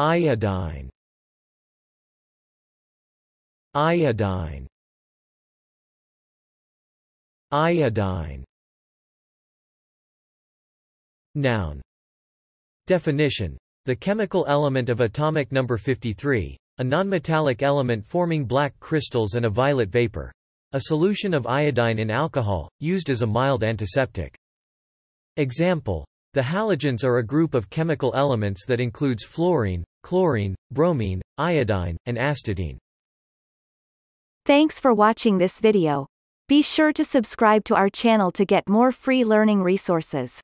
Iodine Iodine Iodine Noun Definition The chemical element of atomic number 53, a nonmetallic element forming black crystals and a violet vapor. A solution of iodine in alcohol, used as a mild antiseptic. Example. The halogens are a group of chemical elements that includes fluorine, chlorine, bromine, iodine, and astatine. Thanks for watching this video. Be sure to subscribe to our channel to get more free learning resources.